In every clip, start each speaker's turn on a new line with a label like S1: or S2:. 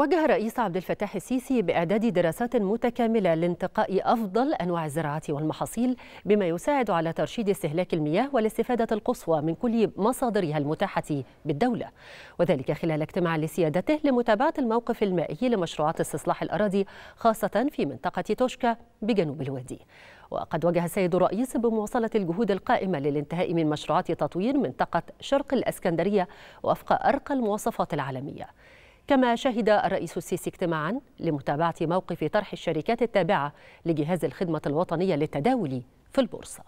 S1: وجه الرئيس عبد الفتاح السيسي بإعداد دراسات متكاملة لانتقاء أفضل أنواع الزراعة والمحاصيل بما يساعد على ترشيد استهلاك المياه والاستفادة القصوى من كل مصادرها المتاحة بالدولة وذلك خلال اجتماع لسيادته لمتابعة الموقف المائي لمشروعات استصلاح الأراضي خاصة في منطقة توشكا بجنوب الوادي وقد وجه السيد الرئيس بمواصلة الجهود القائمة للانتهاء من مشروعات تطوير منطقة شرق الأسكندرية وفق أرقى المواصفات العالمية كما شهد الرئيس السيسي اجتماعا لمتابعة موقف طرح الشركات التابعة لجهاز الخدمة الوطنية للتداول في البورصة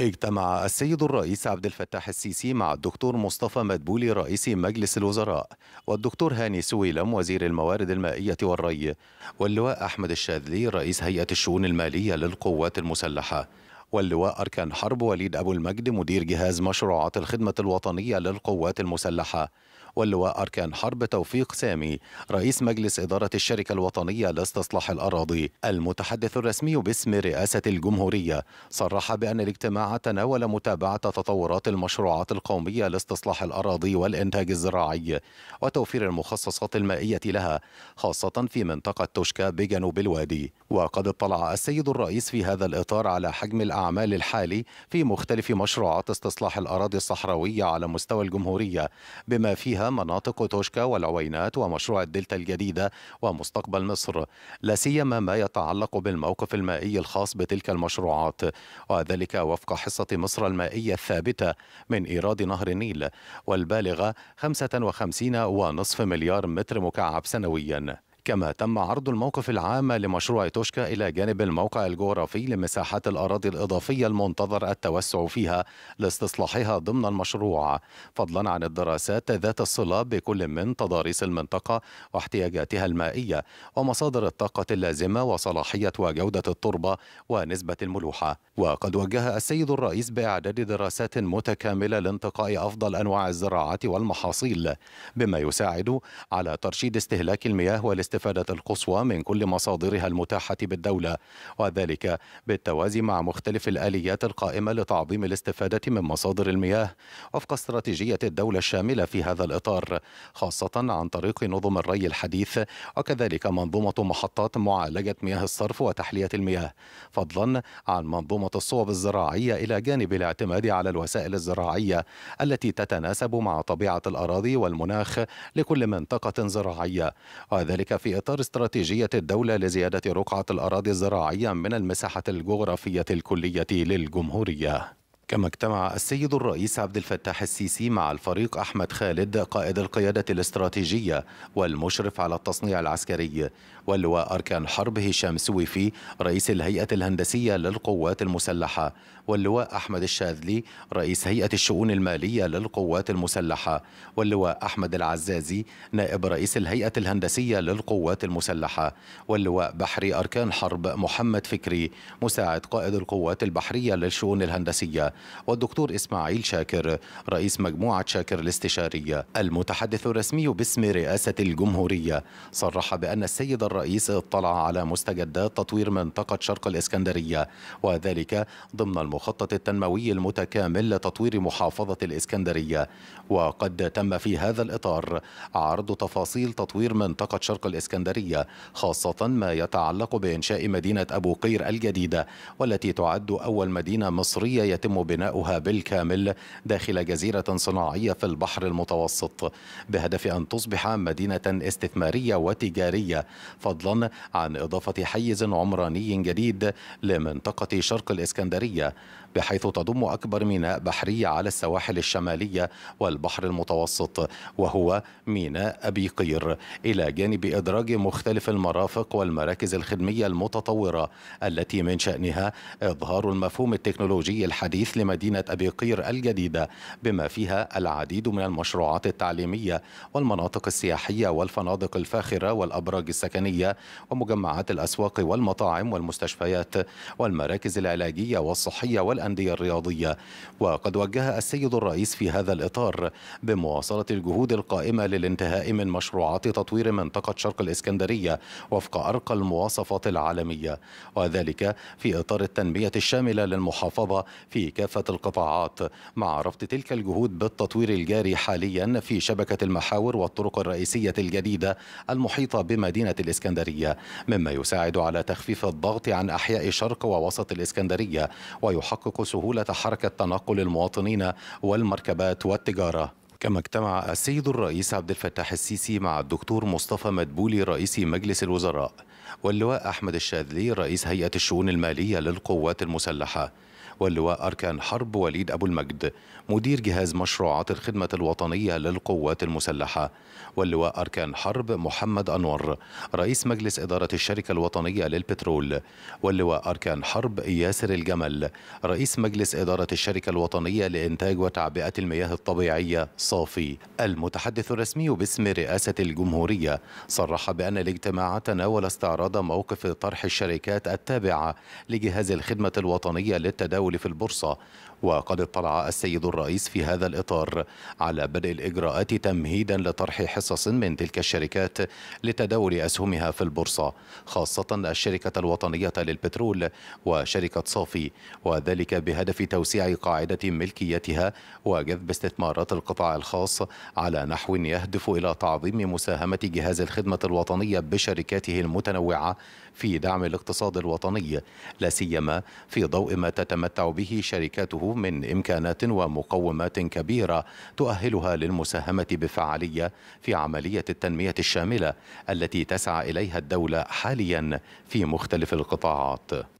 S2: اجتمع السيد الرئيس عبد الفتاح السيسي مع الدكتور مصطفى مدبولي رئيس مجلس الوزراء والدكتور هاني سويلم وزير الموارد المائية والري واللواء أحمد الشاذلي رئيس هيئة الشؤون المالية للقوات المسلحة واللواء أركان حرب وليد أبو المجد مدير جهاز مشروعات الخدمة الوطنية للقوات المسلحة واللواء أركان حرب توفيق سامي رئيس مجلس إدارة الشركة الوطنية لاستصلاح الأراضي المتحدث الرسمي باسم رئاسة الجمهورية صرح بأن الاجتماع تناول متابعة تطورات المشروعات القومية لاستصلاح الأراضي والإنتاج الزراعي وتوفير المخصصات المائية لها خاصة في منطقة توشكا بجنوب الوادي وقد اطلع السيد الرئيس في هذا الإطار على حجم الأعمال الحالي في مختلف مشروعات استصلاح الأراضي الصحراوية على مستوى الجمهورية بما فيها مناطق توشكا والعوينات ومشروع الدلتا الجديدة ومستقبل مصر لا سيما ما يتعلق بالموقف المائي الخاص بتلك المشروعات وذلك وفق حصة مصر المائية الثابتة من إيراد نهر النيل والبالغة 55.5 مليار متر مكعب سنوياً كما تم عرض الموقف العام لمشروع توشكا إلى جانب الموقع الجغرافي لمساحات الأراضي الإضافية المنتظر التوسع فيها لاستصلاحها ضمن المشروع فضلا عن الدراسات ذات الصلة بكل من تضاريس المنطقة واحتياجاتها المائية ومصادر الطاقة اللازمة وصلاحية وجودة التربة ونسبة الملوحة وقد وجه السيد الرئيس بإعداد دراسات متكاملة لانتقاء أفضل أنواع الزراعات والمحاصيل بما يساعد على ترشيد استهلاك المياه والاستفادة الاستفادة القصوى من كل مصادرها المتاحة بالدولة وذلك بالتوازي مع مختلف الآليات القائمة لتعظيم الاستفادة من مصادر المياه وفق استراتيجية الدولة الشاملة في هذا الإطار خاصة عن طريق نظم الري الحديث وكذلك منظومة محطات معالجة مياه الصرف وتحلية المياه فضلا عن منظومة الصوب الزراعية إلى جانب الاعتماد على الوسائل الزراعية التي تتناسب مع طبيعة الأراضي والمناخ لكل منطقة زراعية وذلك في إطار استراتيجية الدولة لزيادة رقعة الأراضي الزراعية من المساحة الجغرافية الكلية للجمهورية كما اجتمع السيد الرئيس عبد الفتاح السيسي مع الفريق أحمد خالد قائد القيادة الاستراتيجية والمشرف على التصنيع العسكري واللواء أركان حرب هشام سويفي رئيس الهيئة الهندسية للقوات المسلحة واللواء أحمد الشاذلي رئيس هيئة الشؤون المالية للقوات المسلحة واللواء أحمد العزازي نائب رئيس الهيئة الهندسية للقوات المسلحة واللواء بحري أركان حرب محمد فكري مساعد قائد القوات البحرية للشؤون الهندسية والدكتور إسماعيل شاكر رئيس مجموعة شاكر الاستشارية المتحدث الرسمي باسم رئاسة الجمهورية صرح بأن السيد الرئيس اطلع على مستجدات تطوير منطقة شرق الإسكندرية وذلك ضمن المخطط التنموي المتكامل لتطوير محافظة الإسكندرية وقد تم في هذا الإطار عرض تفاصيل تطوير منطقة شرق الإسكندرية خاصة ما يتعلق بإنشاء مدينة أبو قير الجديدة والتي تعد أول مدينة مصرية يتم بناؤها بالكامل داخل جزيرة صناعية في البحر المتوسط بهدف أن تصبح مدينة استثمارية وتجارية فضلا عن إضافة حيز عمراني جديد لمنطقة شرق الإسكندرية بحيث تضم أكبر ميناء بحري على السواحل الشمالية والبحر المتوسط وهو ميناء أبي قير إلى جانب إدراج مختلف المرافق والمراكز الخدمية المتطورة التي من شأنها إظهار المفهوم التكنولوجي الحديث لمدينة أبي قير الجديدة بما فيها العديد من المشروعات التعليمية والمناطق السياحية والفنادق الفاخرة والأبراج السكنية ومجمعات الأسواق والمطاعم والمستشفيات والمراكز العلاجية والصحية وال والأندية الرياضية وقد وجه السيد الرئيس في هذا الإطار بمواصلة الجهود القائمة للانتهاء من مشروعات تطوير منطقة شرق الإسكندرية وفق أرقى المواصفات العالمية وذلك في إطار التنمية الشاملة للمحافظة في كافة القطاعات مع ربط تلك الجهود بالتطوير الجاري حاليا في شبكة المحاور والطرق الرئيسية الجديدة المحيطة بمدينة الإسكندرية مما يساعد على تخفيف الضغط عن أحياء شرق ووسط الإسكندرية ويحقق تحقق سهولة حركة تنقل المواطنين والمركبات والتجارة كما اجتمع السيد الرئيس عبد الفتاح السيسي مع الدكتور مصطفى مدبولي رئيس مجلس الوزراء واللواء أحمد الشاذلي رئيس هيئة الشؤون المالية للقوات المسلحة واللواء أركان حرب وليد أبو المجد مدير جهاز مشروعات الخدمة الوطنية للقوات المسلحة واللواء أركان حرب محمد أنور رئيس مجلس إدارة الشركة الوطنية للبترول واللواء أركان حرب ياسر الجمل رئيس مجلس إدارة الشركة الوطنية لإنتاج وتعبئة المياه الطبيعية صافي المتحدث الرسمي باسم رئاسة الجمهورية صرح بأن الاجتماع تناول استعراض استعراض موقف طرح الشركات التابعة لجهاز الخدمة الوطنية للتداول في البورصة وقد اطلع السيد الرئيس في هذا الإطار على بدء الإجراءات تمهيدا لطرح حصص من تلك الشركات لتداول أسهمها في البورصة خاصة الشركة الوطنية للبترول وشركة صافي وذلك بهدف توسيع قاعدة ملكيتها وجذب استثمارات القطاع الخاص على نحو يهدف إلى تعظيم مساهمة جهاز الخدمة الوطنية بشركاته المتنوعة في دعم الاقتصاد الوطني لا سيما في ضوء ما تتمتع به شركاته من إمكانات ومقومات كبيرة تؤهلها للمساهمة بفعالية في عملية التنمية الشاملة التي تسعى إليها الدولة حاليا في مختلف القطاعات